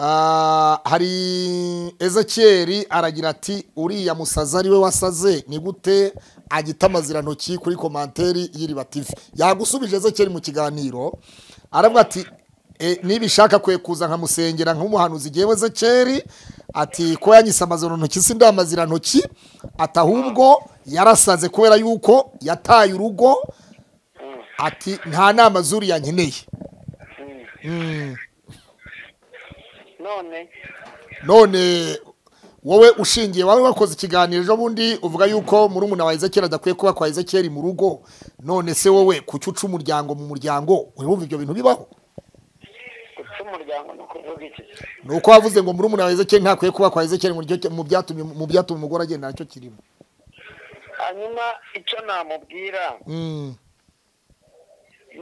Ah, hari ezekiyeri aragira ati uriya musazi ari we wasaze ni gute agita amazirantoki kuri komanteri y'iriba tivi yagusubije ezekiyeri mu kiganiro aravuga ati eh, nibishaka kwe kuza nkamusengera nk'umuhanuzi igihe ezekiyeri ati ko yanyise amazirantoki si nda amazirantoki ati ahubwo yarasaze kubera yuko yataye urugo ati nta nama zuriya nkeneye hmm. Hmm. none none wowe ushingiye wari wakoze ikiganiro ejo bundi uvuga yuko murumuna umuntu wa ezekeri adakwiye kuba kwa ezekeri mu rugo none se wowe kuki uca umuryango mu muryango wumva ibyo bintu bibaho ni uko wavuze ngo muri umuntu wa ezekeri ntakwiye kuba kwa ezekeri mu byatumye mu byatumye umugore agenda nacyo kirimo hanyuma icyo namubwira hmm.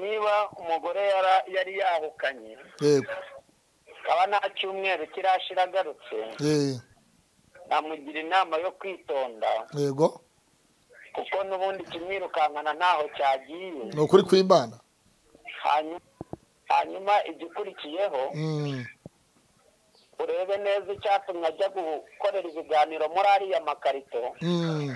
niba umugore yari yahukanye kaba nta cyumweru kirashira agarutse eh. namugira inama yo kwitonda yego kuko n'ubundi kimwirukankana ntaho cyagiye ni ukuri kw'imbana hanyuma igikurikiyeho mm. urebe neza icyatumye ajya gukorera ibiganiro muri ariya makarito mm.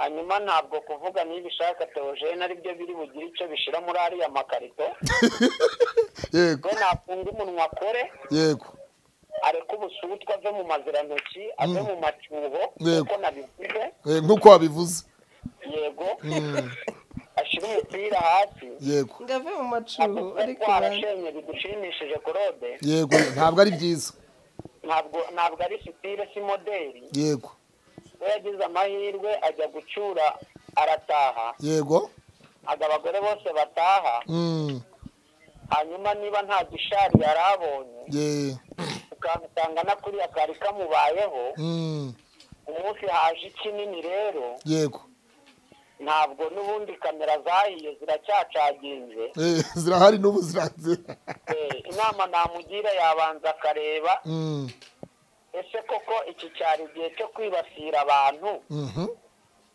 hanyuma ntabwo kuvuga niba ishaka teogene aribyo biri bugire icyo bishyira muri ariya makarito yego nafunga umunwa akore yego areke ubusutwa ave mu mazirantoki ave mm. mu macyuho nk'uko nabivuze eh, nk'uko wabivuze yego mm. ashyira umupira hasi yego ngave mu macuho ariko warashenye bigushimishije korode yego ntabwo ari byiza ntabwo ari sitire si modeli yego we yagize amahirwe ajya gucura arataha yego ntabwo abagore bose bataha hmm. hanyuma niba nta gishari yari abonye ukamusanga na kuriya kari kamubayeho hmm. umunsi haje ikinini rero yego ntabwo n'ubundi kamera zahiye ziracyacaginze eh, zirahari n'ubu ziranze eh, inama namugira yabanza akareba hmm. ese koko iki cyari igihe cyo kwibasira abantu mhm.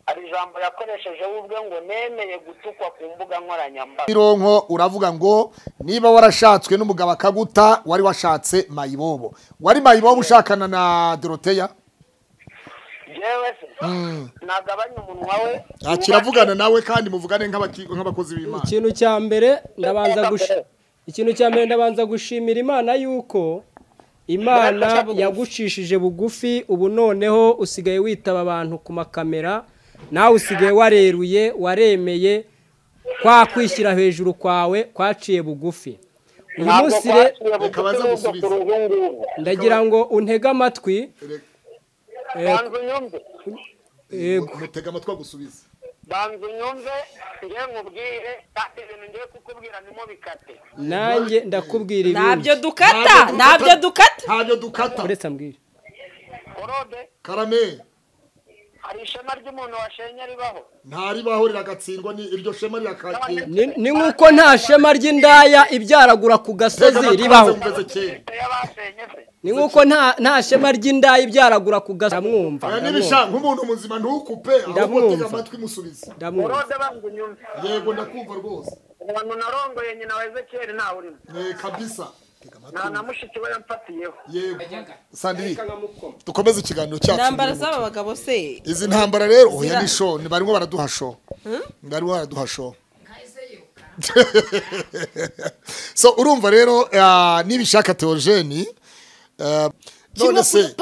hari ijambo yakoresheje wubwe ngo nemeye gutukwa ku mbuga nkoranyambaga ironko uravuga ngo niba warashatswe n'umugabo akaguta wari washatse mayibobo wari mayibobo ushakana na doroteya yewe se mm. ntagabanye umunwa we ah, kiravugana nawe kandi muvugane nk'abakozi b'imana ikintu cya mbere ndabanza gushimira imana yuko imana yagucishije bugufi ubu noneho usigaye witaba abantu ku makamera nawe usigaye wareruye waremeye kwa kwishyira hejuru kwawe kwaciye bugufi uyu munsi ndagira ngo untege amatwi eh, eh, amatwi agusubize banza unyumve njye nkubwire kandi ibintu ngiye kukubwira nimo bikate nanjye ndakubwira ibindi ntabyo dukata ntabyo dukata ntabyo dukata uretse mbwira korode karameri hari ishema ry'umuntu washenye ribaho ntaribaho riragatsindwa iryo shema rirakatsindwa ni nk'uko nta shema ry'indaya ibyaragura ku gasozi ribaho ni nk'uko nta shema ry'indaya ibyaragura ku gasozi ndamwumva nk'umuntu muzima ntukupe ahubwo tega amatwi musubize ndamwumva yego ndakumva rwose umuntu narongoye nyina wa ezekiyeri ntawe urimo eh, kabisa nta mushiki we yamfatiyeho yego sandiri dukomeze ikiganiro cyacu intambara z'aba bagabo se izi ntambara rero oya ni sho barimo baraduha sho hm? barimo baraduha sho so urumva rero ah, nibishaka teogeni eh, none se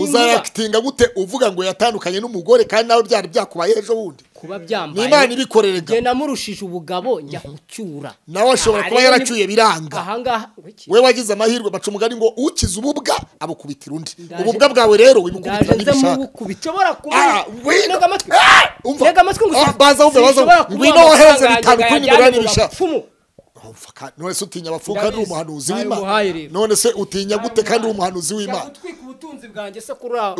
uzarakitinga gute uvuga ngo yatandukanye n'umugore kandi nawe byari byakubaye ejo bundi kuba byambaye n'imana ibikorera njye namurushije ubugabo njya kucyura nawe ashobora kuba yaracyuye biranga we wagize amahirwe baca umugani ngo ukize ububwa abukubitira undi ububwa bwawe rero wibukubitira n'ibishaka ah, ah! ah, baza wumve baza ngwino wohereze bitanu kuri nimero none se utinya abafunga kandi umuhanuzi w'imana none se utinya gute kandi uri umuhanuzi w'imana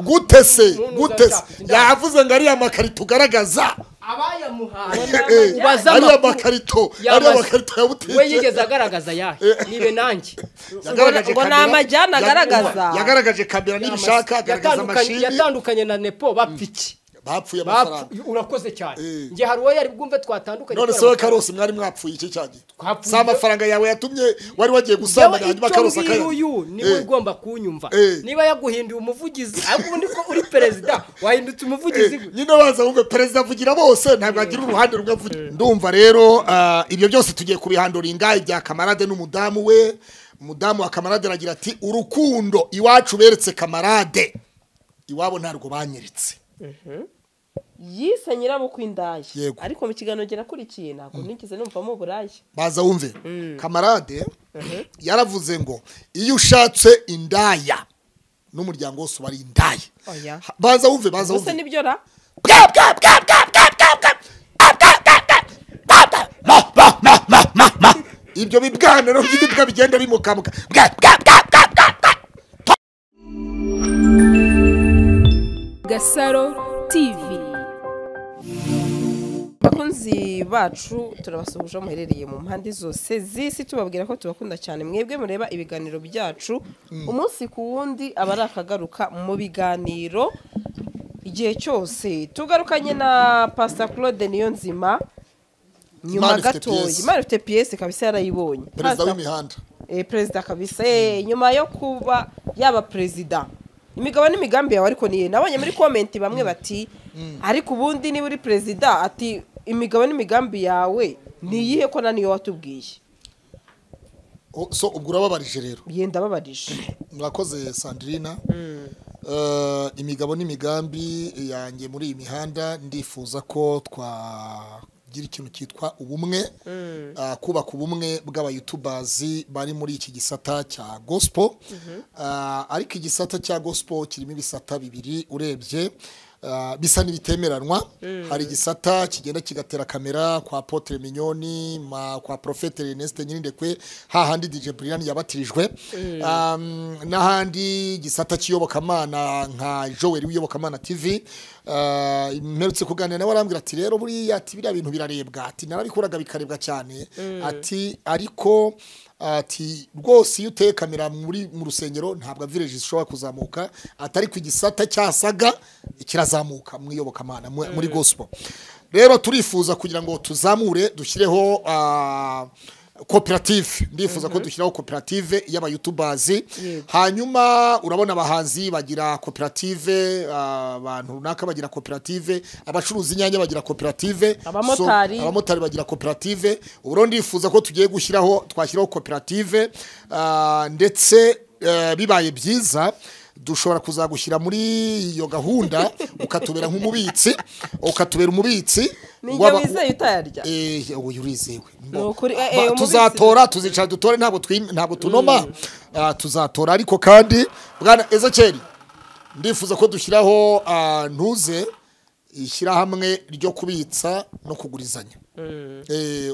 gute se gute se yavuze ngo ariya makarito ugaragaza eh, eh, ariya makarito ariya makarito ya butike we yigeze agaragaza yahe ni benange ngo ni amajyana agaragaza yagaragaje kamera n'ibishaka agaragaza amashini yatandukanye na nepo bapfa iki bapfuye amafaranga urakoze cyane njye eh. hari uwo yari bwumve twatandukanye none se we karosi mwari mwapfuye iki cyagiye si amafaranga yawe yatumye wari wagiye gusambana hanyuma karosi akaya uyu niwe eh. ugomba kunyumva eh. niba yaguhinduye umuvugizi ariko ubundi ko uri perezida wahindutse umuvugizi nyine waza wumve perezida avugira bose ntabwo agira uruhande rumwe avugira ndumva rero ah, ibyo byose tugiye kubihanduringa ibya kamarade n'umudamu we umudamu wa kamarade aragira ati urukundo iwacu beretse kamarade iwabo ntabwo banyeretse yise nyirabukwe indaya ariko mu kiganiro girakurikiye ntabwo nigeze numvamo uburaya baza wumve kamarade yaravuze ngo iyo ushatse indaya n'umuryango wose uba ari indaya baza wumve baza wumve gusa nibyo ra bwa bwa bwa by'ibibwa bigenda bimukamuka gasaro tivi abakunzi bacu turabasuhuje aho muherereye mu mpande zose z'isi tubabwira ko tubakunda cyane mwebwe mureba ibiganiro byacu hmm. umunsi ku wundi aba ari akagaruka mu biganiro igihe cyose tugarukanye na pasita claude niyo nzima nyuma gatoya imana ifite piyesi kabisa yarayibonye perezida w'imihanda eh, perezida kabisa eh, nyuma yo kuba yaba perezida imigabo n'imigambi yawe ariko niye nabonye muri komenti bamwe bati ariko ubundi niba uri perezida ati imigabo n'imigambi yawe niyihe iyihe ko naniyo watubwiye so ubwo urababarije rero yenda ababarije mwakoze sandirina mm. eh, imigabo n'imigambi yanjye muri iyi mihanda ndifuza ko twa kugira ikintu cyitwa ubumwe mm. ah, kubaka ubumwe bw'abayutubazi bari muri iki gisata cya gospel mm-hmm. ah, ariko igisata cya gospel kirimo ibisata bibiri urebye Ah, bisa n'ibitemeranwa hmm. hari igisata kigenda kigatera kamera kwa potere minyoni kwa porofete renesite nyirindekwe hahandi dj Brian yabatirijwe hmm. n'ahandi igisata cy'iyobokamana nka joel w'iyobokamana tv ah, mperutse kuganira nawe arambwira ati rero buriya ati biriya bintu birarebwa ati narabikuraga bikarebwa cyane hmm. ati ariko ati rwose iyo kamera muri mu rusengero ntabwo avireje ishobora kuzamuka atari ku igisata cyasaga kirazamuka mu iyobokamana muri mm. gospel rero turifuza kugira ngo tuzamure dushyireho ah, koperative ndifuza ko mhm. dushyiraho koperative y'abayutubazi hanyuma urabona abahanzi bagira koperative ah, abantu runaka bagira koperative abacuruza inyanya bagira koperative abamotari bagira koperative ubu ndifuza ko tugiye gushyiraho twashyiraho koperative ah, ndetse eh, bibaye byiza dushobora kuzagushyira muri iyo gahunda ukatubera nk'umubitsi ukatubera umubitsi eh, urizewe eh, eh, tuzatora tuzicara dutore ntabwo tunoma mm. ah, tuzatora ariko kandi bwana ezekeri ndifuza ko dushyiraho ah, ntuze ishyirahamwe ryo kubitsa no kugurizanya mm.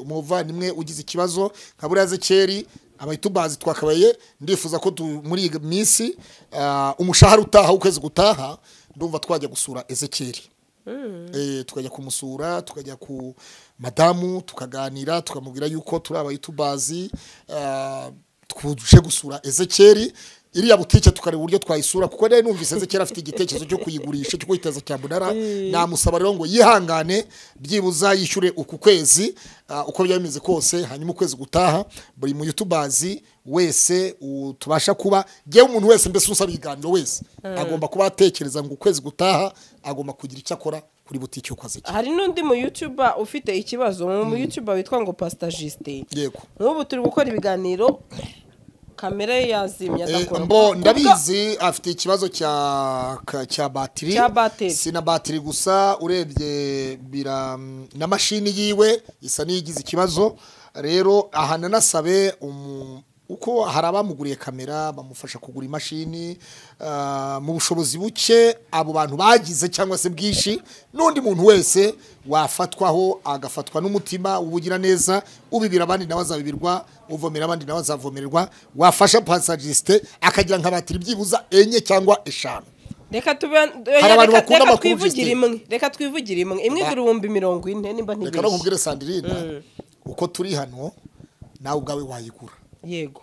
umuvandimwe ugize ikibazo nka buriya zekeri abayitubazi twakabaye ndifuza ko muri iyi minsi uh, umushahara utaha ukwezi gutaha ndumva twajya gusura ezekeri hmm. eh, tukajya kumusura tukajya ku madamu tukaganira tukamubwira yuko turi abayitubazi uh, tuje gusura ezekeri iriya butike tukareba uburyo twayisura kuko rero numvise ze kera afite igitekerezo cyo kuyigurisha cyo kwiteza cya munara eh. namusaba rero ngo yihangane byibuza yishyure uku kwezi ah, uko byaba bimeze kose hanyuma ukwezi gutaha buri mu yutubazi wese tubasha kuba ngewe umuntu wese mbese usaba ibiganiro wese eh. agomba kuba atekereza ngo ukwezi gutaha agomba kugira icyo akora kuri butike uko azijya hari n'undi mu yutuba ufite ikibazo mu hmm. yutuba witwa ngo pasita yego nk'ubu turi gukora ibiganiro kamera ye yazimye eh, agakora ndabizi afite ikibazo cya cya batiri si na batiri gusa urebye bira mm, na mashini yiwe isa n'iyigize ikibazo rero aha nanasabe umu uko hari abamuguriye kamera bamufasha kugura imashini uh, mu bushobozi buke abo bantu bagize cyangwa se bwinshi n'undi muntu wese wafatwaho agafatwa n'umutima ubugira neza ubibira abandi nawe azabibirwa uvomera abandi nawe azavomererwa wafasha pasajisite akagira nka batiri byibuza enye cyangwa eshanu reka twivugire imwe reka twivugire imwe imwe igura ibihumbi mirongo ine nimba ntibishye reka no sandrine mm. uko turi hano nawe ubwawe wayigura yego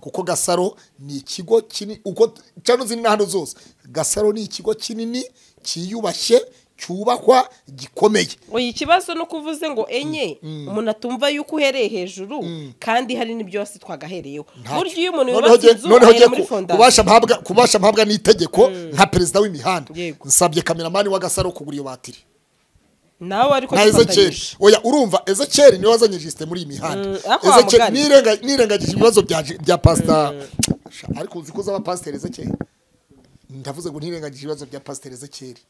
kuko gasaro ni ikigo kinini uko cyangwa se n'ahantu zose gasaro ni ikigo kinini cyiyubashye cyubakwa gikomeye oya ikibazo ni uko uvuze ngo enye mm, mm. umuntu atumva yuko uhereye hejuru mm. kandi hari n'ibyo wasi twagahereyeho burya iyo umuntu yubatse inzu ahera muri kubasha mpabwa n'itegeko nka perezida w'imihanda nsabye kameramani w'agasaro kugura iyo batiri nawe ariko na ezekeri oya urumva ezekeri niwe wazanye jisite muri iyi mihanda mm, nirengagije ibibazo bya pasita mm. ariko uzi ko uzaba pasiteri ezekeri ndavuze ngo ntirengagije ibibazo bya pasiteri ezekeri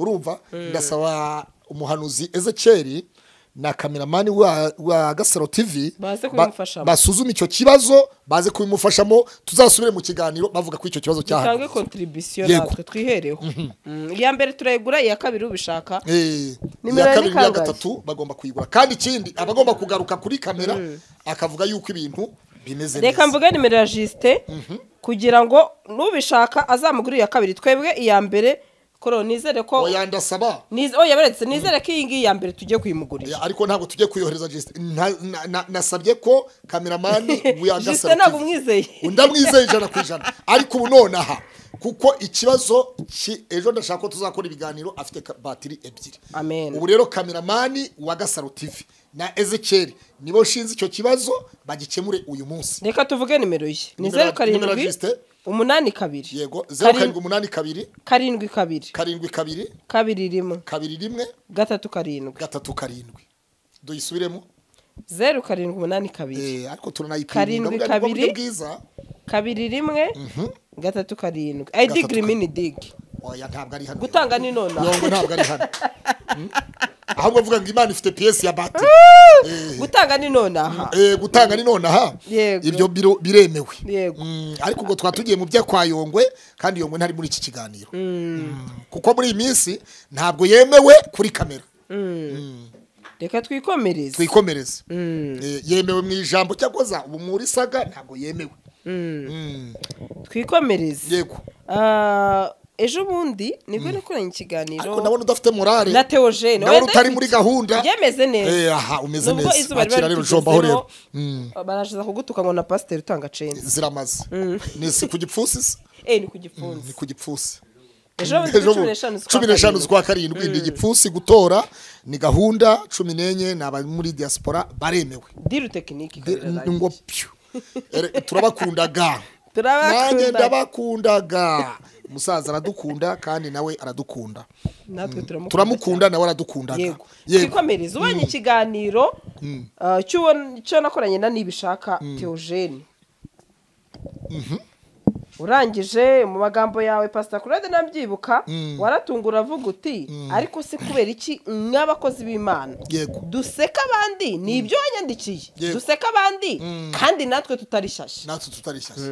urumva mm. ndasaba umuhanuzi Eze ezekeri na kameramani wa gasaro tivi basuzume icyo kibazo baze kubimufashamo tuzasubire mu kiganiro bavuga ko icyo kibazo cyahari dutange kontribisiyo natwe twihereho mhm. mm, iya mbere turayigura iya kabiri ubishaka eh, iya kabiri n'iya gatatu bagomba kuyigura kandi ikindi abagomba kugaruka kuri kamera mm. akavuga yuko ibintu bimeze neza reka mvuge nimero ya jisite mhm. kugira ngo n'ubishaka azamugure iya kabiri twebwe iya mbere koro nizere ko oya ndasaba oya beretse nizere ko iyi ngiyi ya mbere tujye kuyimugurira ariko ntabwo tujye kuyohereza jisite nasabye ko kameramani jisite ntabwo umwizeye ndamwizeye ijana ku ijana ariko ubu nonaha kuko ikibazo ejo ndashaka ko tuzakora ibiganiro afite batiri ebyiri ubu rero kameramani wa gasaro tivi na ezekeri nibo nshinze icyo kibazo bagikemure uyu munsi reka tuvuge nimero ye ni karindwi umunani kabiri yego zeru karindwi umunani kabiri karindwi kabiri karindwi kabiri kabiri rimwe kabiri rimwe gatatu karindwi gatatu karindwi duyisubiremo zeru karindwi umunani kabiri eh, ariko turanayipima karindwi kabiri bwiza kabiri rimwe mhm. gatatu karindwi ayidigiri mini digi gutanga ni nona ntabwo ari hano hmm? ahubwo avuga ngo imana ifite piyesi ya bati ah! eh. gutanga ni nonaha eh, gutanga ni nonaha ibyo biremewe mm, ariko ubwo twaba tugiye mu byo kwa yongwe kandi yongwe ntari muri iki kiganiro mm. Mm, kuko muri iyi minsi ntabwo yemewe kuri kamera reka twikomereze twikomereze eh, yemewe mu ijambo cyakoza ubu muri saga ntabwo yemewe twikomereze yego ah, ejo bundi nibwo mm. nakoranye ikiganiro ndabona udafite morale na teogene ndabona utari muri gahunda yemeze neza eh, aha umeze neza izuba riba ritugezeho rero mm. barashyize kugutuka ngo na pasiteri utanga ceni ziramaze mm. ni ku gipfunsi se eh ni ku gipfunsi ni ku gipfunsi ejo cumi n'eshanu z'ukwa karindwi ni igipfunsi gutora ni gahunda cumi n'enye ni abari muri diaspora baremewe diru tekiniki ngo piyu turabakundaga turabakundaga umusaza aradukunda kandi nawe aradukunda mm. turamukunda nawe aradukundaga yego twikomereze ubonye mm. ikiganiro mm. uh, cyo nakoranye na nibishaka teogene mhm. urangije mu magambo yawe pasita kurade nabyibuka mm. waratunga uravuga uti mm. ariko si kubera iki nk'abakozi b'imana duseka abandi ni mm. ibyo wanyandikiye duseka abandi kandi natwe tutarishashe natwe tutarishashe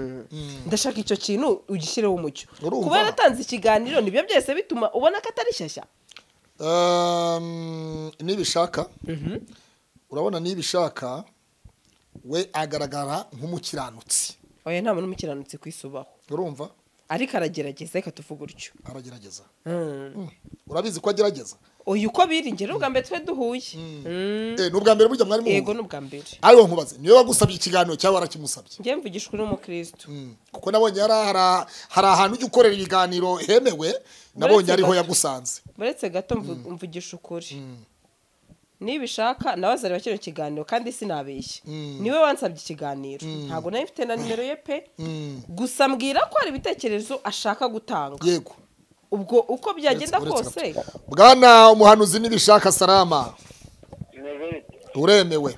ndashaka icyo kintu ugishyireho umucyo kuba yaratanze ikiganiro nibyo byose bituma ubona ko atarishashya um, nibishaka mhm. urabona nibishaka we agaragara nk'umukiranutsi oya nta muntu umukiranutsi ku isi ubaho urumva ariko aragerageza reka tuvuge utyo aragerageza hmm. Hmm. urabizi ko agerageza uyu uko biringira ubwa mbere twe duhuye hmm. eh, ni ubwa mbere burya mwari mwumva yego ni mbere ariwo nkubaze niwe wagusabye ikiganiro cyangwa warakimusabye njye mvugishwe n'umukristo kuko nabonye hari ahantu ujya ukorera ibiganiro hemewe nabonye ariho yagusanze uretse gato mvugisha ukuri nibishaka nabazareba kino kiganiro kandi sinabeshye mm. niwe wansabye ikiganiro mm. ntabwo nayo mfite na mm. nimero ye pe gusa mbwira ko hari ibitekerezo ashaka gutanga yego ubwo uko byagenda kose bwana umuhanuzi n'ibishaka salama uremewe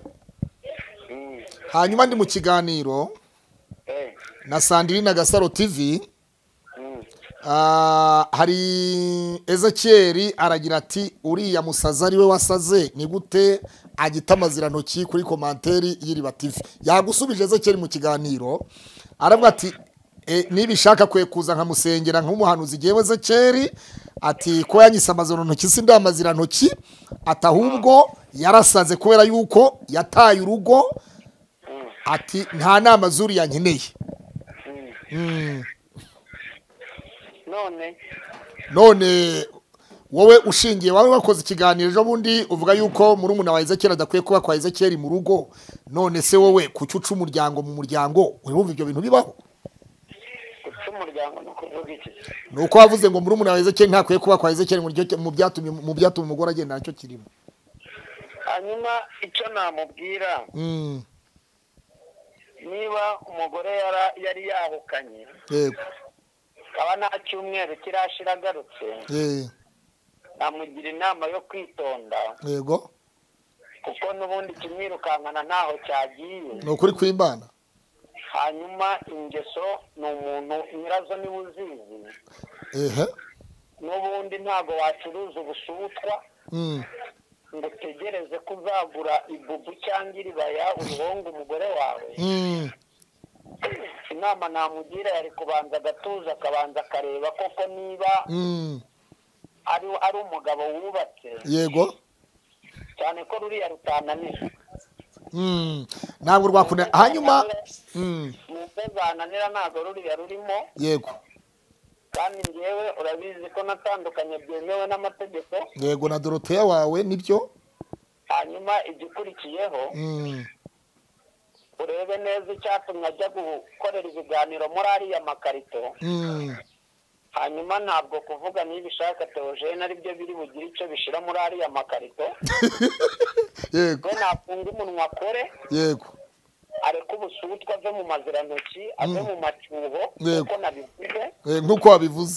hanyuma ndi mu kiganiro eh. na sandrine gasaro tivi Ah, hari ezekiyeri aragira ati uriya musaza ari we wasaze ni gute agita amazirantoki kuri komanteri y'iriba tivi yagusubije ezekiyeri mu kiganiro aravuga ati e, niba ishaka kwe kuza nkamusengera nk'umuhanuzi igihe ezekiyeri ati ko yanyise amazirantoki si amazirantoki atahubwo ahubwo yarasaze kubera yuko yataye urugo ati nta nama zuriya nkeneye hmm. Hmm. none none wowe ushingiye wawe wakoze ikiganiro ejo bundi uvuga yuko murumuna wa Ezekiel adakwiye kuba kwa Ezekiel mu rugo none se wowe kuki uca umuryango mu muryango urumva ibyo bintu bibaho ni uko wavuze ngo murumuna wa Ezekiel ntakwiye kuba kwa Ezekiel mu byatumye mu byatumye umugore agenda nacyo kirimo hanyuma icyo namubwira hmm. niba umugore yari yahukanye akaba nta cyumweru kirashira agarutse eh. namugira inama yo kwitonda yego kuko n'ubundi kimwirukankana ntaho cyagiye ni ukuri kw'imbana hanyuma ingeso ni umuntu nyirazo niba uzizi n'ubundi ntabwo wacuruza ubusutwa hmm. ngo utegereze ko uzagura ibubu cyangwa iribaya uruhonga umugore wawe hmm. inama namugira yari kubanza agatuza akabanza akareba koko niba mm. ari umugabo wubatse yego cyane ko ruriya rutananira mm. ntabwo rwakunda hanyuma mu mm. mbe ntabwo ruriya rurimo yego kandi ngewe urabizi ko natandukanye byemewe n'amategeko yego na doroteya wawe nibyo hanyuma igikurikiyeho urebe neza icyatumye ajya gukorera ibiganiro muri ariya makarito hmm. hanyuma ntabwo kuvuga n'ibishaka teogene ari byo biri bugire icyo bishyira muri ariya makarito yego nafunga umunwa akore yego areke ubusutwa ave mu mazirantoki hmm. ave mu macyuho nk'uko nabivuze eh, nk'uko wabivuze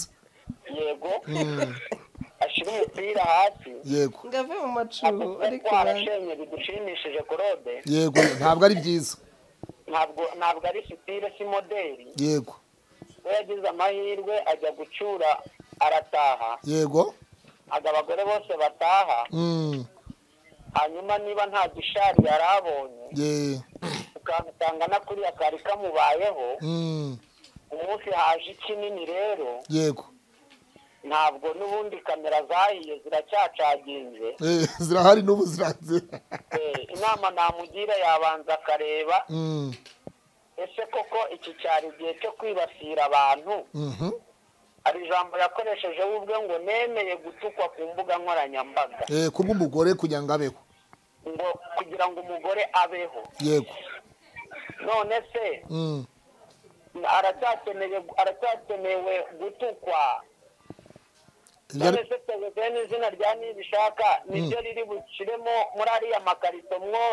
yego hmm. ashyira umupira hasi yego ngo ave mu macuho ariko arashenye bigushimishije korode yego ntabwo ari byiza ntabwo ntabwo ari sitire si moderi yego we yagize amahirwe ajya gucyura arataha yego ntabwo abagore bose bataha hmm. hanyuma niba nta gishari yari abonye ukamusanga na kuriya kari kamubayeho hmm. umunsi haje ikinini rero yego ntabwo n'ubundi kamera zahiye ziracyacaginze eh, zirahari n'ubu ziraziye eh, inama namugira yabanza akareba mm. ese koko iki cyari igihe cyo kwibasira abantu mm-hmm. hari ijambo yakoresheje we ubwe ngo nemeye gutukwa ku mbuga nkoranyambaga eh, kuba umugore kugira ngo abeho ngo kugira ngo umugore abeho yego none se mm. aracyakenewe gutukwa none mm. se tebeze rya nibishaka niryo riri bushiremo muri ariya makarito mwo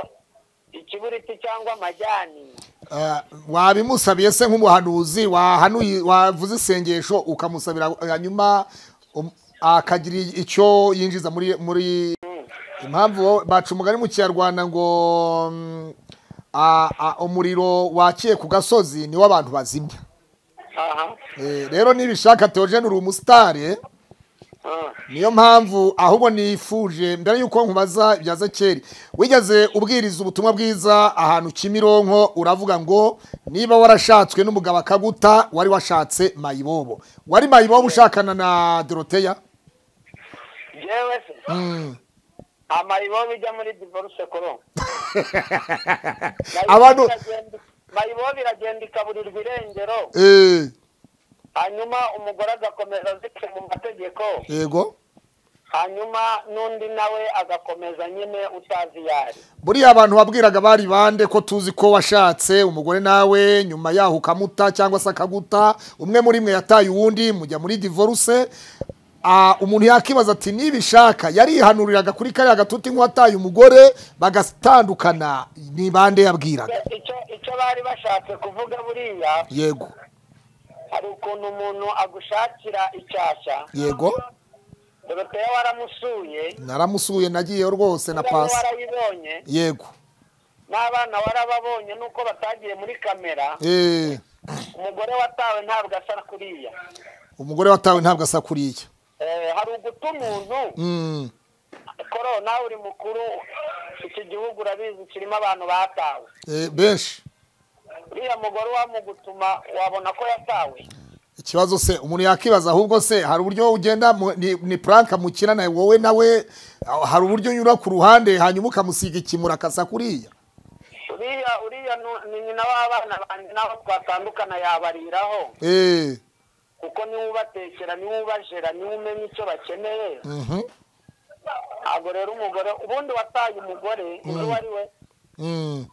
ikiburiti cyangwa amajyani wabimusabye se nk'umuhanuzi wavuze isengesho ukamusabira hanyuma akagira icyo yinjiza muri muri mm. impamvu baca umugani mu kinyarwanda ngo umuriro mm, wakiye ku gasozi niwo abantu bazimya e, rero nibishaka teogene uri umusitari niyo mpamvu ahubwo nifuje mbere yuko nkubaza ibya kera wigeze ubwiriza ubutumwa bwiza ahantu kimironko uravuga ngo niba warashatswe n'umugabo akaguta wari washatse mayibobo wari mayibobo ushakana na doroteya yewe se hmm. amayibobo ijya muri divorce korongo abantu mayibobo iragenda ikaburirwa irengero eh. hanyuma umugore agakomeza azike ko yego hanyuma n'undi nawe agakomeza nyine utazi iyo buriya abantu wabwiraga bari bande ko tuzi ko washatse umugore nawe nyuma yaho ukamuta cyangwa se akaguta umwe muri mwe yataye uwundi mujya muri divorce ah, umuntu yakibaza ati nibishaka yarihanuriraga kuri kariya gatuti nk'uwataye umugore bagatandukana ni bande yabwiraga icyo bari bashatse kuvuga buriya yego hari ukuntu umuntu agushakira icyashya yego dore waramusuye naramusuye nagiyeyo rwose na pasi warayibonye yego n'abana warababonye nuko batagiye muri kamera eh. umugore watawe ntabwo asa kuriya umugore watawe ntabwo asa kuriya eh, hari uguta umuntu hmm. korona uri mukuru iki gihugu urabizi kirimo abantu batawe eh, benshi uriya mugore wamugutuma wabona ko yatawe ikibazo se umuntu yakibaza ahubwo se hari uburyo ugenda ni puranka mukina nawe wowe nawe hari uburyo unyura ku ruhande hanyuma ukamusiga ikimura akasa kuriya uriya uriya ni nyina w'abana banjye naho twatandukana yabariraho eh. kuko niwe ubatekera niwe ubajera niwe umenya icyo bakeneye mhm. ntabwo rero umugore ubundi wataye umugore mm. uwo ari we mm.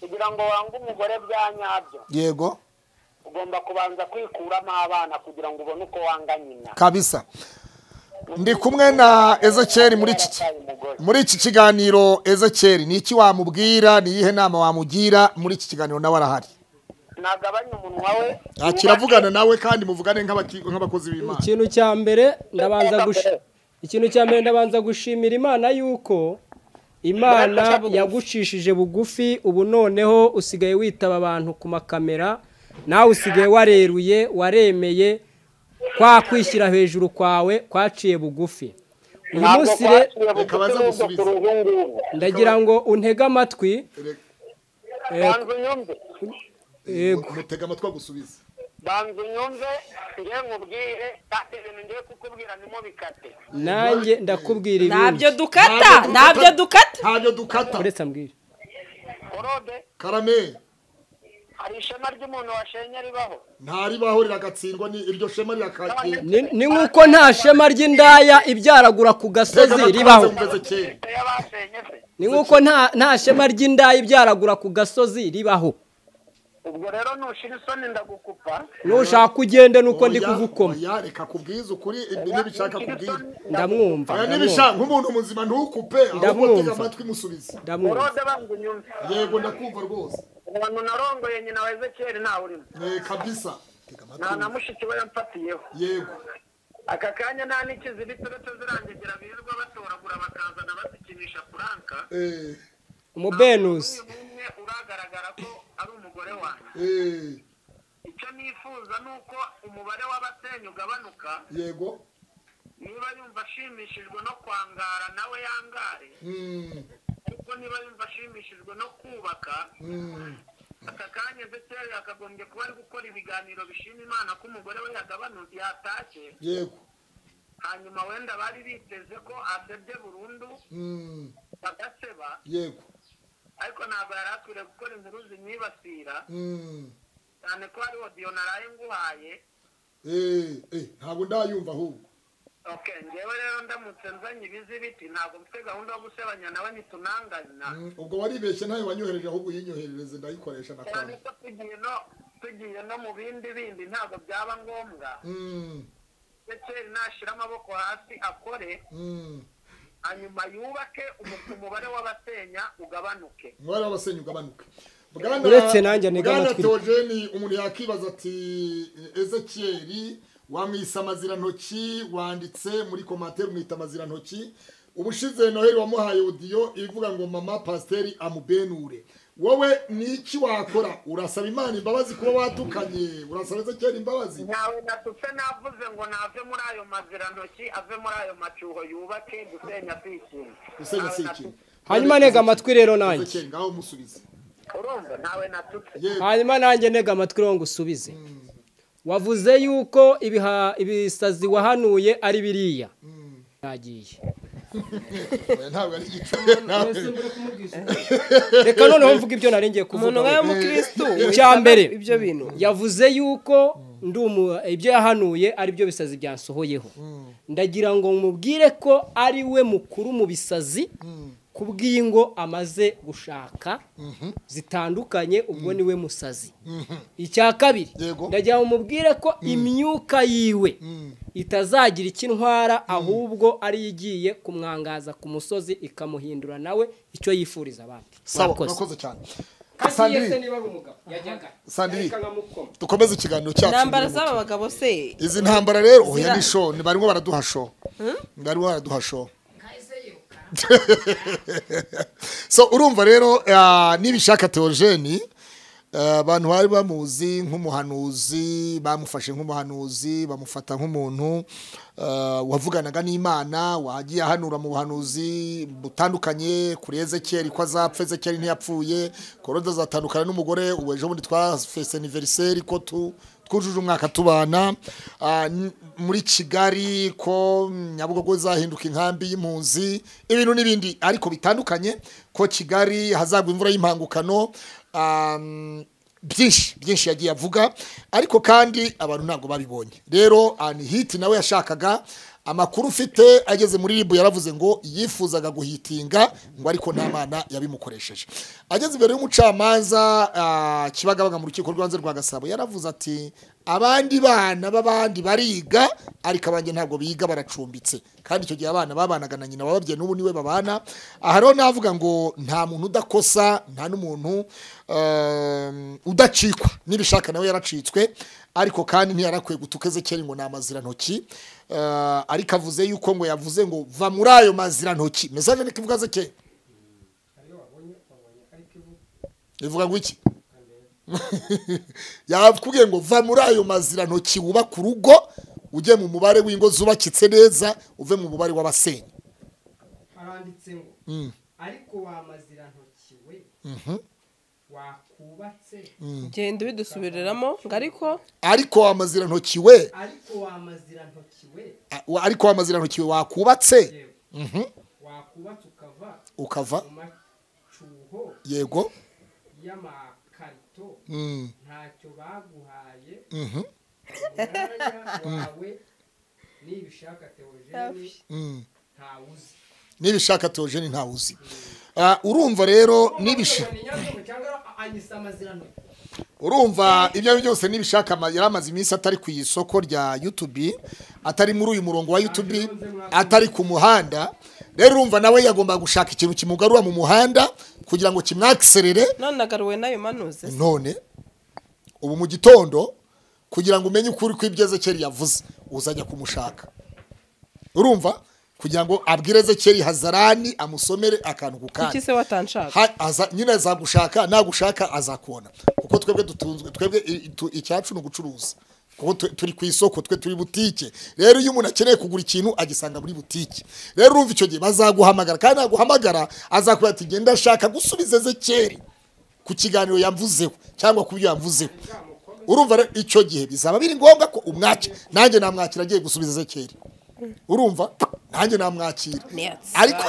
kugira ngo wange umugore bya yego ugomba kubanza kwikuramo abana kugira ngo ubone uko wanga nyina kabisa ndi kumwe na ezekeri muri iki kiganiro ezekeri ni iki wamubwira ni iyihe nama wamugira muri iki kiganiro nawe arahari nagabanya umunwa we ah, kiravugana nawe kandi muvugane nk'abakozi b'imana ikintu cya mbere ndabanza gushimira imana yuko imana yagucishije bugufi ubu noneho usigaye witaba abantu ku makamera nawe usigaye wareruye waremeye kwa kwishyira hejuru kwawe kwaciye bugufi uyu munsi ndagira ngo untege amatwi mutega amatwi agusubiza banza unyumve nge nkubwire kandi ibintu ngiye kukubwira nimo bikate nanjye ndakubwira ibindi ntabyo dukata ntabyo dukata ntabyo dukata uretse ambwira korode karame hari ishema ry'umuntu washenye ribaho nta ribaho riragatsindwa iryo shema rirakagenda ni nk'uko nta shema ry'indaya ibyaragura ku gasozi ribaho ni nk'uko nta shema ry'indaya ibyaragura ku gasozi ribaho ubwo rero nushira isoni ndagukupa nushaka ugende nuko ndi kuvukoma oya reka kubwiza ukuri n'ibishaka kubwira ndamwumva n'ibishaka nk'umuntu muzima ntukupe ahubwo amatwi musubize ndamwumva urode bangu nyuma yego ndakumva rwose umuntu narongoye nyina wa Ezekiel ntawe urimo eh kabisa nta we yamfatiyeho yego aka kanya nta n'ikiziritse uretse zirangegera birirwa batoragura bakazana bazikinisha furanka eh. umubenuzi uragaragara ko ari umugore wanjye eh. icyo nifuza ni uko umubare w'abatenya ugabanuka yego niba yumva ashimishijwe no kwangara nawe yangare kuko hmm. niba yumva ashimishijwe no kubaka hmm. aka kanya ndetse yakagombye kuba ari gukora ibiganiro bishima imana ko umugore we yagabanuka yatashye yego hanyuma wenda bari biteze ko asebye burundu hmm. bagaseba yego ariko ntabwo yari akwiriye gukora inkuru zimwibasira hmm. cyane ko hari odiyo naraye nguhaye eh, eh, ntabwo ndayumva ahubwo ngewe rero ndamutse nzanye ibizibiti ntabwo mfite gahunda yo gusebanya nawe ntitunangana hmm, ubwo waribeshye nawe wanyohereje ahubwo uyinyoherereze ndayikoresha na cyane ko tugiye no mu bindi bindi ntabwo byaba ngombwa hmm. ndetse nashira amaboko hasi akore hanyuma yubake umubare w'abasenya ugabanuke umubare w'abasenya ugabanuke uretse nanjye bwana teogeni umuntu yakibaza ati ezekiyeri wamwise amazirantoki wanditse muri komantere umwita amazirantoki ubushize noheli wamuhaye odiyo ivuga ngo mama pasiteri amubenure wowe ni iki wakora urasaba imana imbabazi kuba wadukanye urasaba ezekeri imbabazi ntawe natutse navuze ngo nave muri ayo mazirantoki ave muri ayo macuho yubatse gusenya si gusenya si hanyuma ntega amatwi rero nanjye ngaho umusubize urumva ntawe natutse hanyuma nanjye ntega amatwi rero ngo usubize hmm. wavuze yuko ibisazi wahanuye ari biriya ntagiye hmm. ntabwo reka noneho mvuga ibyo narengiye kuvuga umuntu we mukirisitu icya mbere ibyo bintu yavuze yuko ibyo yahanuye ari byo bisazi byasohoyeho hmm. ndagira ngo mubwire ko ari we mukuru mu bisazi hmm. ku amaze gushaka mhm. zitandukanye ubwo mm. niwe musazi mhm. icya kabiri ndagira ngo ko mm. imyuka yiwe mm. itazagira icyo intwara ahubwo ari igiye kumwangaza ku musozi ikamuhindura nawe icyo yifuriza abandi murakoze cyane sandiri dukomeze ikiganiro cyacu intambara z'aba bagabo se izi ntambara rero oya ni sho barimo baraduha sho hmm? barimo baraduha sho so urumva rero eh, n'ibishaka teogeni eh, abantu bari bamuzi nk'umuhanuzi bamufashe nk'umuhanuzi bamufata nk'umuntu eh, wavuganaga n'imana wagiye ahanura mu buhanuzi butandukanye kuri ezekeri ko azapfa ezekeri ntiyapfuye korode azatandukana n'umugore ubu ejo bundi twafese aniveriseri ko tu twujuje umwaka tubana ah, muri kigali ko nyabugogo zahinduka inkambi y'impunzi ibintu n'ibindi ariko bitandukanye ko kigali hazagwa imvura y'impangukano ah, byinshi byinshi yagiye avuga ariko kandi abantu ntabwo babibonye rero anihiti ah, nawe yashakaga amakuru ufite ageze muri ribu yaravuze ngo yifuzaga guhitinga ngo ariko nta mana yabimukoresheje ageze imbere y'umucamanza ah, kibagabaga mu rukiko rw'ibanze rwa gasabo yaravuze ati abandi bana b'abandi bariga ariko abanjye ntabwo biga baracumbitse kandi icyo gihe abana babanaga na nyina wababye n'ubu niwe babana aha rero navuga ngo nta muntu udakosa nta n'umuntu ehm, udacikwa n'ibishaka nawe yaracitswe ariko kandi ntiyarakwiye gutuka ezekeri ngo ni amazirantoki Eh, ariko avuze yuko ngo yavuze ngo va muri ayo mazira ntoki mesaje niko ivuga zeke ivuga ngo iki yakubwiye ngo va muri ayo mazira ntoki wubaka urugo ujye mu mubare w'ingo zubakitse neza uve mu mubare w'abasenyi haranditse ngo hmm. ariko wa mazira ntoki we mhm. wakubatse hmm. genda ubidusubiramo ngo ariko ariko wa mazira ntoki we ariko wa mazira ntoki Eh, ariko wa mazirantoki wakubatse mhm. ukava yego y'amakarito ntacyo baguhaye n'ibishaka teogeni ntawuzi mm. ntawuzi mm. ah, urumva rero n'ibishaka urumva ibyo ari byose n'ibishaka yari amaze iminsi atari ku isoko rya YouTube atari muri uyu murongo wa YouTube atari ku muhanda rero urumva nawe yagomba gushaka ikintu kimugarura mu muhanda kugira ngo kimwakiserere none nayo manuze none ubu mu gitondo kugira ngo umenye ukuri ko ibyo ezekeri yavuze uzajya kumushaka urumva kugira ngo abwire zekeri hazarani amusomere akantu ku kandi nyine azagushaka nagushaka azakubona kuko twebwe dutunzwe twebwe icyacu ni ugucuruza kuko turi ku isoko twe turi butike rero iyo umuntu akeneye kugura ikintu agisanga muri butike rero urumva icyo gihe bazaguhamagara kandi naguhamagara azakubwira ati genda ashaka gusubiza zekeri ku kiganiro yamvuzeho cyangwa ku byo yamvuzeho urumva icyo gihe bizaba biri ngombwa ko umwakira nanjye namwakira agiye gusubiza zekeri urumva nanjye namwakira ariko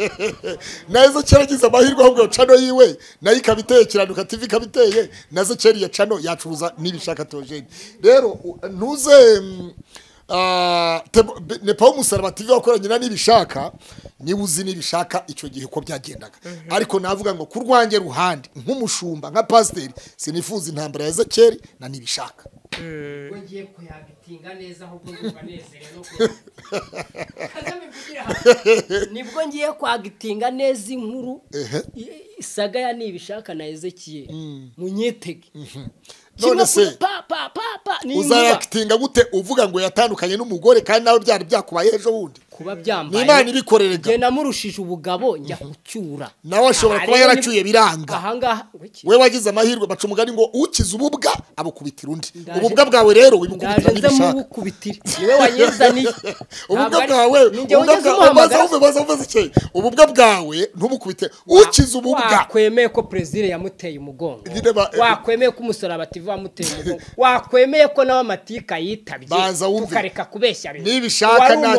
nazo cyaragize amahirwe ahubwo cano yiwe nayo ikabiteye kiranuka tivi ikabiteye nazo kera iyo cano yacuruza n'ibishaka tojeni rero ntuze mm, Ah, nepa w'umusaraba tv wakoranyira n'ibishaka niba uzi n'ibishaka icyo gihe uko byagendaga mhm. ariko navuga ngo ku rwanjye ruhande nk'umushumba nka pasiteri sinifuza intambara ya zekeri na n'ibishaka eh. ngiye kuyabitinga neza ahubwo numva nezerewe nibwo ngiye kwagitinga neza inkuru isagaya n'ibishaka na Ezekiye mm. munyitege mhm. kimwe se pa gute uvuga ngo yatandukanye n'umugore kandi nawe byari byakubaye ejo bundi kuba byambaye n'imana ibikorera njye namurushije ubugabo njya gucyura mhm. nawe ashobora ah, kuba yaracyuye biranga we wagize amahirwe baca umugani ngo ukize ububwa abukubitira undi ububwa bwawe rero wibukubitira n'ibishaka niwe wanyezaniye ububwa bwawe umaze uve umaze uve zikeye ububwa bwawe ntubukubite ukize ububwa wakwemeye ko perezida yamuteye umugongo wakwemeye ko umusaraba ativu wamuteye umugongo wakwemeye ko nawe amatika yitabye tukareka kubeshya rero niba ishaka nta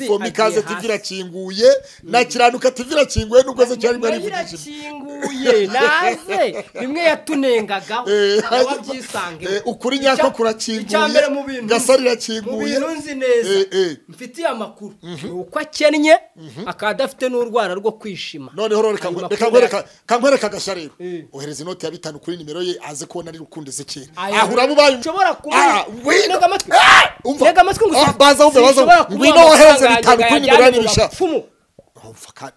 uniforme ikaze TV irakinguye mm. na kiranuka TV irakinguye nubwo se cyari bari irakinguye naze bimwe yatunengaga wabyisange eh, eh, ukuri nyako kurakinguye gasari irakinguye mu bintu nzi neza eh, mfitiye amakuru mhm. uko akennye mhm. akadafite n'urwara rwo kwishima noneho reka reka kankwereka rero ohereza inoti ya bitanu kuri nimero ye aze kubona ari rukunde zekera aho uraba ubaye ushobora kumenya amatwi ngo ah, baza wumve baza bitanu kuri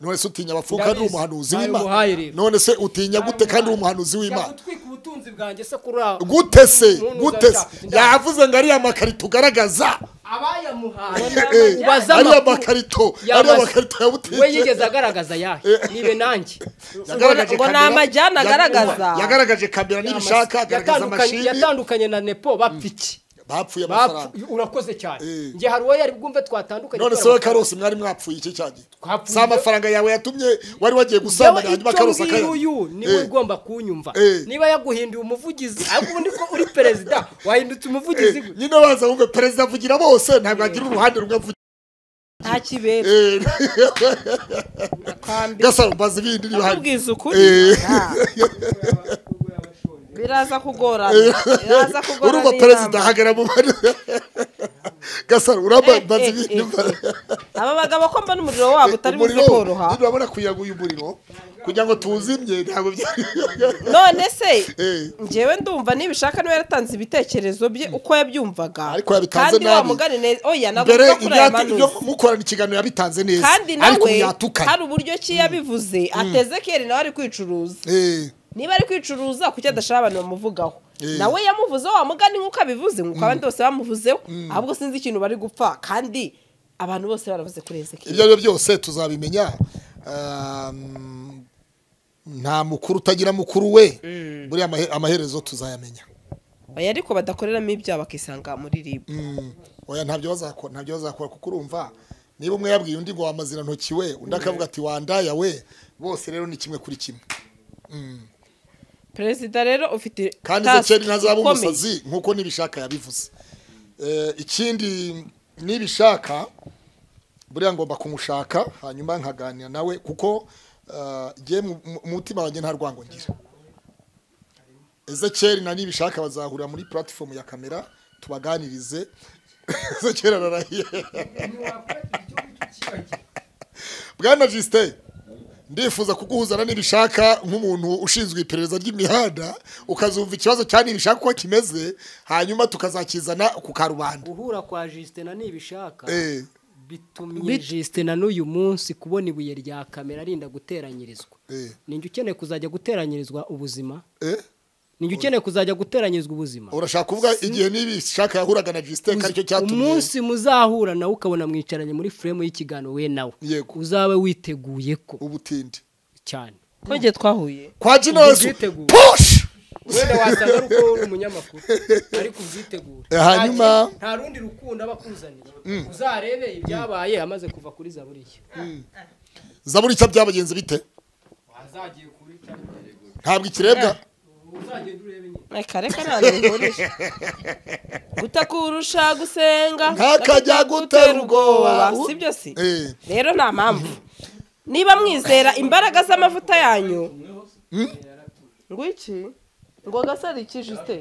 none se utinya abapfumu kandi uri umuhanuzi w'imana none se utinya gute kandi uri umuhanuzi w'imana gute se gute se yavuze ngo ariya makarito ugaragaza eh, eh, ariya makarito ariya makarito yabutije we yigeze agaragaza yahe eh, nibe nanjye ngo ni amajyana agaragaza yagaragaje kamera n'ibishaka agaragaza amashini yatandukanye na nepo bapfa bapfuye amafaranga urakoze cyane eh. njye hari uwo yari bwumve twatandukanye none se we karose mwari mwapfuye iki cyagiye si amafaranga yawe yatumye wari wagiye gusambana hanyuma karose akaya uyu eh. niwe ugomba kunyumva eh. niba yaguhinduye umuvugizi ariko ubundi ko uri perezida wahindutse umuvugizi nyine baza wumve perezida avugira bose ntabwo agira uruhande rumwe avugira nta kibera gasaro mbaza ibindi bihari akubwiza ukuri ah. biraza kugorana eh, biraza urumva perezida ahagara mu bantu gasaro urambaza ibintu aba bagabo ko mbona umuriro wabo utari buze koroha urabona kugira ngo uyu kugira ngo tuwuzimye ntabwo none se eh. ngewe ndumva nibishaka niba yaratanze ibitekerezo bye uko yabyumvaga kandi wamugane neza oya navuga kuri aya manura mukorana ikiganiro yabitanze neza kandi nawe hari uburyo ki mm. yabivuze mm. ateze kera nawe ari kwicuruza eh. niba ari kwicuruza kuki adashaka abantu bamuvugaho eh. nawe yamuvuzeho wamugani nk'uko abivuze nk'uko mm. abandi bose bamuvuzeho mm. ahubwo sinzi ikintu bari gupfa kandi abantu bose baravuze kuri ezekiel ibyo ari byo byose tuzabimenya um, nta mukuru utagira mukuru we mm. buriya amaherezo tuzayamenya oya ariko badakoreramo ibyaha bakisanga muri ribu oya ntabyo bazakora kuko urumva niba umwe yabwiye undi ngo wamaze intoki we undi akavuga ati wandaye we bose rero ni kimwe kuri kimwe perezida rero ufite kandi Zekeri ntazaba umusazi nk'uko n'ibishaka yabivuze eh, ikindi n'ibishaka buriya ngomba kumushaka hanyuma nkaganira nawe kuko ngiye eh, mutima wanjye nta rwango ngira ezekeri na n'ibishaka bazahura muri puratifomu ya kamera tubaganirize ezekeri ararahiye bwana jisite ndifuza kuguhuzana n'ibishaka nk'umuntu ushinzwe iperereza ry'imihanda ukazumva ikibazo cya n'ibishaka uko kimeze hanyuma tukazakizana ku karubanda guhura kwa jisite na n'ibishaka eh. bitumye jisite n'uyu munsi kubona ibuye rya kamera arinda guteranyirizwa eh. ninjye ukeneye kuzajya guteranyirizwa ubuzima eh? njye ukeneye kuzajya guteranyirizwa ubuzima urashaka kuvuga igihe n'ibishaka yahuraga na jisiteka aricyo cyatumye umunsi muzahura nawe ukabona mwicaranye muri furemu y'ikiganiro we nawe uzaba witeguye ko ubutindi cyane twongeye twahuye kwa jinosi poshi wenda wasanga ari uko uri umunyamakuru ariko ubyitegure eh, hanyuma nta rundi rukundo aba akuzanira mm. uzarebe ibyabaye amaze kuva kuri zaburiya mm. zaburiya byabagenzi bite ntabwo ikirebwa reka reka ntabwo bihurisha gutakurusha gusenga ntakajya gutera ubwoba sibyo si eh. rero nta mpamvu niba mwizera imbaraga z'amavuta yanyu hmm? ngo iki ngo gasaro ute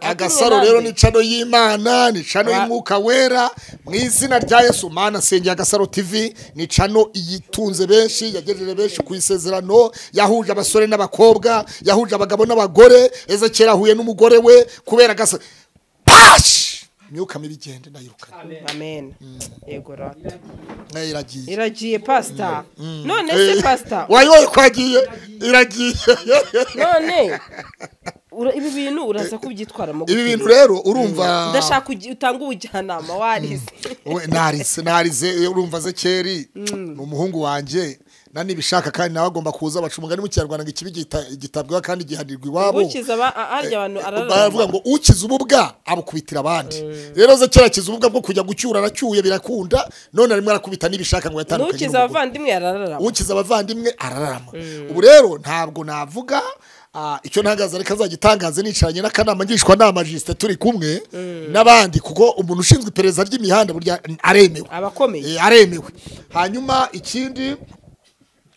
agasaro rero ni cano y'imana ni cano y'umwuka wera mu izina rya yesu umwana asengeye agasaro tv ni cano iyitunze benshi yagejeje benshi ku isezerano yahuje abasore n'abakobwa yahuje abagabo n'abagore ezekera ahuye n'umugore we kubera agasaro pashi imyuka mibi igende ndayirukane amen mm. yego rata iragiye iragiye pasita mm. mm. none se eh, pasita wayoye kwagiye iragiye none ibi bintu uraza kubyitwaramo ibi bintu rero urumva udashaka utanga ubujyanama warize mm. narize narize eh, urumva zekeri mm. ni umuhungu wanjye nani bishaka kandi nawe agomba kuza baca umugani mu kinyarwanda ngo ikibi gitabwaho kandi gihanirwa iwabo eh, baravuga ngo ukize ububwa abukubitira abandi mm. rero ze kera ububwa bwo kujya gucyura aracyuye birakunda none arimo arakubita n'ibishaka ngo yatandukanye n'ukiza abavandimwe ukiza abavandimwe arararama ubu rero ntabwo navuga Ah, icyo ntagaza ariko azagitangaze nicaranye n'akanama ngishwanama jisite turi kumwe mm. n'abandi kuko umuntu ushinzwe iperereza ry'imihanda burya aremewe eh, aremewe hanyuma ikindi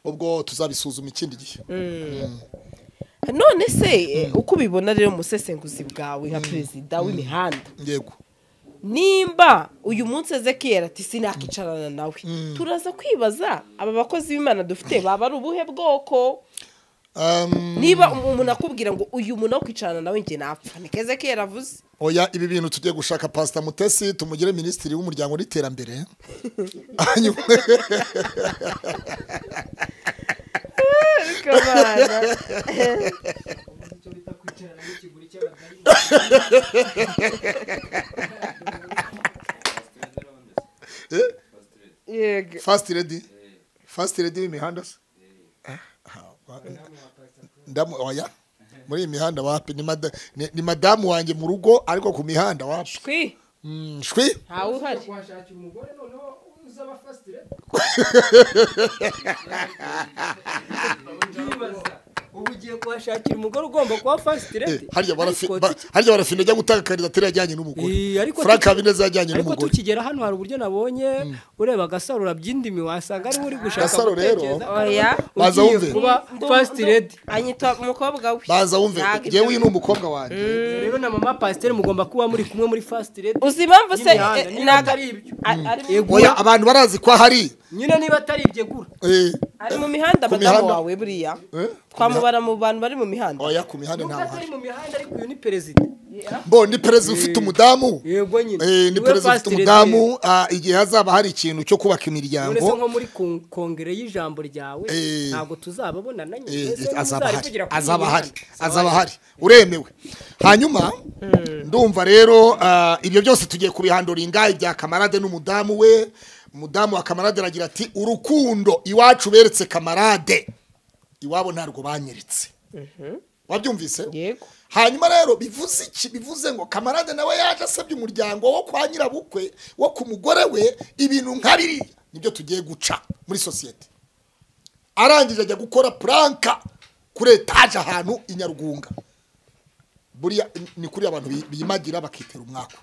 ubwo tuzabisuzuma ikindi gihe mm. Mm. none se eh, uko ubibona rero umusesenguzi bwawe nka perezida w'imihanda yego nimba uyu munsi kera ati sinakicarana nawe turaza kwibaza aba bakozi b'imana dufite baba ari ubuhe bwoko Um, niba umuntu akubwira ngo uyu muntu wo kwicarana nawe njye napfa ni keza ko avuze oya ibi bintu tujye gushaka pasita mutesi tumugire minisitiri w'umuryango n'iterambere fasiti redi fasiti redi y'imihanda se oya muri iyi mihanda wapi ni madamu wanjye mu rugo ariko ku mihanda wapi shwi mm, shwi ntawe uhari uzaba fasitire ubu ugiye kuhashakira umugore ugomba kuba fasitireti eh, harya barafine gutanga kandidatire yajyanye n'umugore eh, frank habineza yajyanye n'umugore ariko tukigera hano hari uburyo nabonye hmm. ureba agasaro urabyindimi wasanga ariwe uri gushaka gutekereza baza wumve kuba fasitireti umukobwa we baza wumve yewe ni umukobwa wanjye eh, rero na mama pasiteri mugomba kuba muri kumwe muri fasitireti uzi impamvu se ntabwo ari ibyo abantu barazi ko hari nyine niba atari ibyo gura ari mu mihanda madamu wawe buriya eh? twamubara mu bantu bari mu mihanda oya oh, ku mihanda nta mpamvu mu mihanda ariko uyu ni perezida bo ni perezida ufite eh. umudamu yego nyine eh, ni perezida ufite umudamu ah, igihe hazaba hari ikintu cyo kubaka imiryango nko muri kongere y'ijambo ryawe ntabwo tuzababonana nyine azaba ahari azaba ahari uremewe hanyuma hmm. ndumva rero ah, ibyo byose tugiye kubihanduringa ibya kamarade n'umudamu we mudamu wa kamarade aragira ati urukundo iwacu beretse kamarade iwabo ntabwo banyeretse mhm. wabyumvise hanyuma rero bivuze iki bivuze ngo kamarade nawe yaje asabye umuryango wo kwa nyirabukwe wo ku mugore we ibintu nka biriya nibyo tugiye guca muri sosiyete arangije ajya gukora puranka kuri etaje ahantu i nyarugunga buriya ni kuri abantu bimagira bakitera umwaka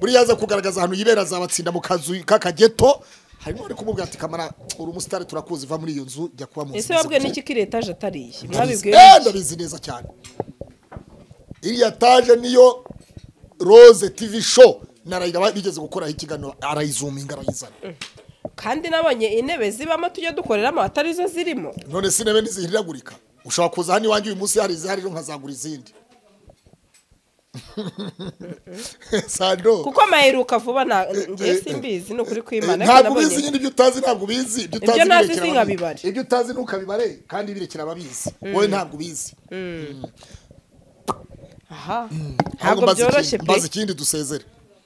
buriya aza kugaragaza ahantu yibera azabatsinda mu kazu k'akageto harimo ari kumubwira ati kamara uri umusitari turakuzi va muri iyo nzu jya kuba mu nzu ese wabwiye n'iki kiri etaje atari iyi eh, ndabizi neza cyane iriya taje niyo rose tivi show na bigeze gukoraho ikiganiro arayizuminga arayizana mm. kandi n'abanye intebe zibamo tujya dukoreramo atari zo zirimo none si intebe ntizihiragurika ushobora kuza hano iwanjye uyu munsi hari izihari nkazagura izindi kuko amaheruka vuba ngiye eh, simbizi ni ukuri kwimana eh, ntabwo ubizi nyine ibyo utazi ntabwo ubizi ibyo utazi ntukabibare ibyo utazi ntukabibare kandi birekera ababizi mm. wowe ntabwo ubizi mm. Mm. aha ntabwo byoroshye pe mbaze ikindi dusezere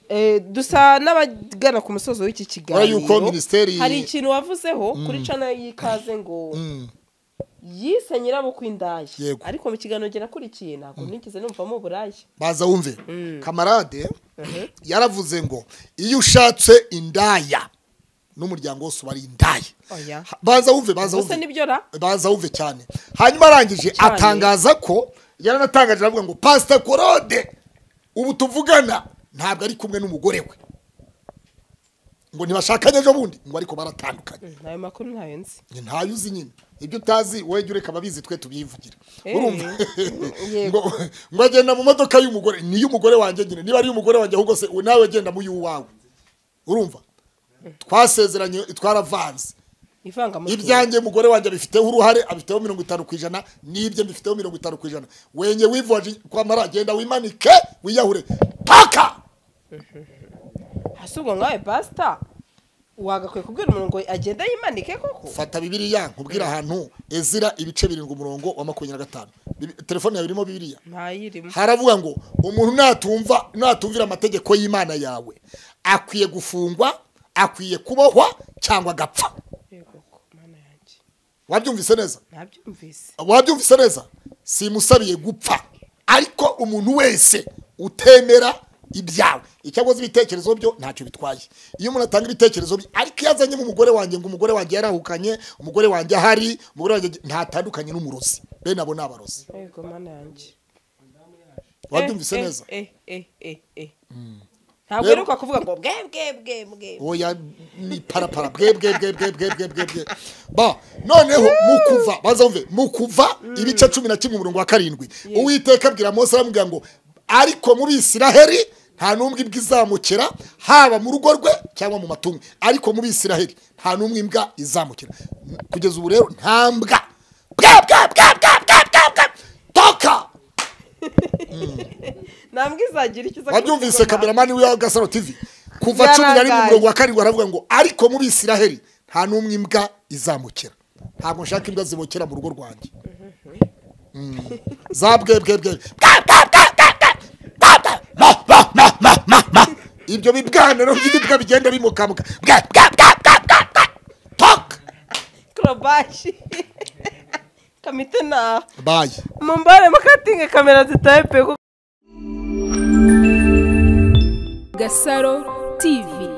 eh, dusa n'abagana ku musozo w'iki kiganiro hari ikintu wavuzeho kuri cana y'ikaze ngo yise nyirabukwe indaya ariko mu kiganiro girakurikiye ntabwo mm. nigeze numvamo uburaya baza wumve mm. kamarade uh-huh. yaravuze ngo iyo ushatse indaya n'umuryango wose uba ari indaya baza wumve baza wumve baza wumve cyane hanyuma arangije atangaza ko yaranatangaje aravuga ngo pasita korode ubu tuvugana ntabwo ari kumwe n'umugore we ngo ntibashakanye ejo bundi ngo ariko baratandukanye ntayo mm, makuru ntayo nzi ntayo uzi nyine ibyo utazi wowe ureka ababizi twe tubyivugira urumva ngo agenda mu modoka y'umugore ni’ umugore wanjye nyine niba ari umugore wanjye ahubwo se nawe agenda mu y'uwawe urumva twasezeranye twaravanze ibyanjye umugore wanjye abifiteho uruhare abifiteho mirongo itanu ku ijana n'ibye mbifiteho mirongo itanu ku ijana wenye wivuwaje kwamara agenda wimanike wiyahure paka hasi ubwo nkawe pasita wagakwiye kubwira umuntu agenda yimanike koko fata bibiriya nkubwira ahantu ezira ibice birindwi umurongo wa makumyabiri na gatanu telefone yawe irimo bibiriya haravuga ngo umuntu natumva natumvira amategeko y'imana yawe akwiye gufungwa akwiye kubohwa cyangwa agapfa wabyumvise neza wabyumvise neza simusabiye gupfa ariko umuntu wese utemera ibyawe icyagoze ibitekerezo byo ntacyo bitwaye iyo umuntu atanga ibitekerezo bye ariko iyo azanyemo umugore wanjye ngo umugore wanjye yarahukanye umugore wanjye ahari umugore wanjye ntatandukanye n'umurozi bene abo ni abarozi wabyumvise eh, eh, neza eh, hmm. ntabwo uheruka kuvuga ngo bwe oya ni parapara bwe ba noneho mu kuva baza mu kuva hmm. ibice cumi na kimwe umurongo wa karindwi uwiteka abwira mose aramubwira ngo ariko muri isiraheli nta n'umwe imbwa izamukira haba mu rugo rwe cyangwa mu matungo ariko muri israheli nta n'umwe imbwa izamukira kugeza ubu rero nta mbwa bwa bwa bwa bwa bwa bwa bwa toka nta mbwa izagira icyo izakugira wabyumvise kameramani w'iwawe gasaro tivi kuva cumi na rimwe umurongo wa karindwi aravuga ngo ariko muri israheli nta n'umwe imbwa izamukira ntabwo nshaka imbwa zibukira mu rugo rwanjye mhm. mm. za bwe bwe bwe bwa bwa bwa ibyo biganiro by'ibirwa bigenda bimukamuka toka korobashi kamite na bayi mumbare makatinge kamera zitaye pe gasaro TV